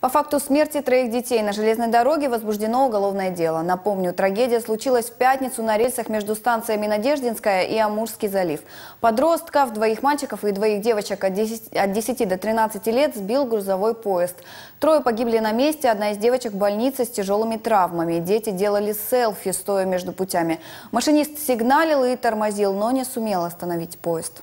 По факту смерти троих детей на железной дороге возбуждено уголовное дело. Напомню, трагедия случилась в пятницу на рельсах между станциями Надеждинская и Амурский залив. Подростков, двоих мальчиков и двоих девочек от 10, от 10 до 13 лет сбил грузовой поезд. Трое погибли на месте, одна из девочек в больнице с тяжелыми травмами. Дети делали селфи, стоя между путями. Машинист сигналил и тормозил, но не сумел остановить поезд.